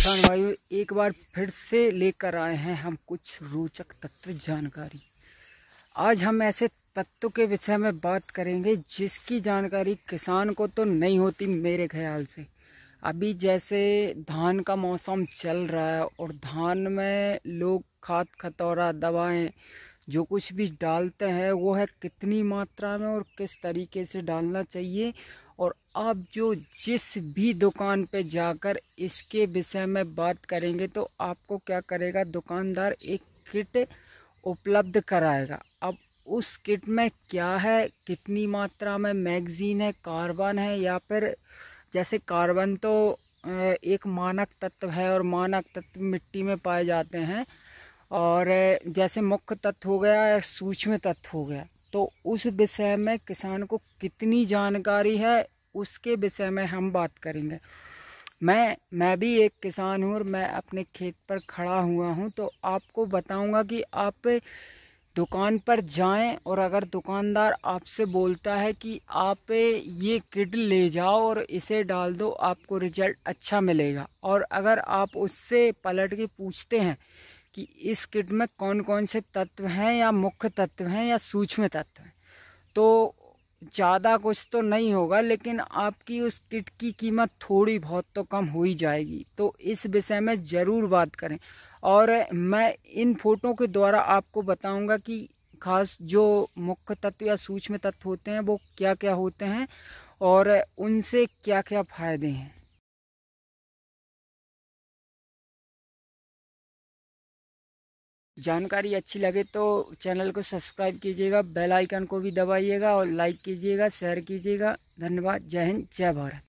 किसान भाइयों एक बार फिर से लेकर आए हैं हम कुछ रोचक तत्व जानकारी आज हम ऐसे तत्व के विषय में बात करेंगे जिसकी जानकारी किसान को तो नहीं होती मेरे ख्याल से अभी जैसे धान का मौसम चल रहा है और धान में लोग खाद खतौरा दवाएं जो कुछ भी डालते हैं वो है कितनी मात्रा में और किस तरीके से डालना चाहिए और आप जो जिस भी दुकान पे जाकर इसके विषय में बात करेंगे तो आपको क्या करेगा दुकानदार एक किट उपलब्ध कराएगा अब उस किट में क्या है कितनी मात्रा में मैगजीन है कार्बन है या फिर जैसे कार्बन तो एक मानक तत्व है और मानक तत्व मिट्टी में पाए जाते हैं और जैसे मुख्य तत्व हो गया सूक्ष्म तत्व हो गया तो उस विषय में किसान को कितनी जानकारी है उसके विषय में हम बात करेंगे मैं मैं भी एक किसान हूँ और मैं अपने खेत पर खड़ा हुआ हूँ तो आपको बताऊँगा कि आप दुकान पर जाएं और अगर दुकानदार आपसे बोलता है कि आप ये किट ले जाओ और इसे डाल दो आपको रिजल्ट अच्छा मिलेगा और अगर आप उससे पलट के पूछते हैं कि इस किट में कौन कौन से तत्व हैं या मुख्य तत्व हैं या सूक्ष्म तत्व हैं तो ज़्यादा कुछ तो नहीं होगा लेकिन आपकी उस किट की कीमत थोड़ी बहुत तो कम हो ही जाएगी तो इस विषय में ज़रूर बात करें और मैं इन फोटो के द्वारा आपको बताऊंगा कि खास जो मुख्य तत्व या सूक्ष्म तत्व होते हैं वो क्या क्या होते हैं और उनसे क्या क्या फ़ायदे हैं जानकारी अच्छी लगे तो चैनल को सब्सक्राइब कीजिएगा बेल आइकन को भी दबाइएगा और लाइक कीजिएगा शेयर कीजिएगा धन्यवाद जय हिंद जय भारत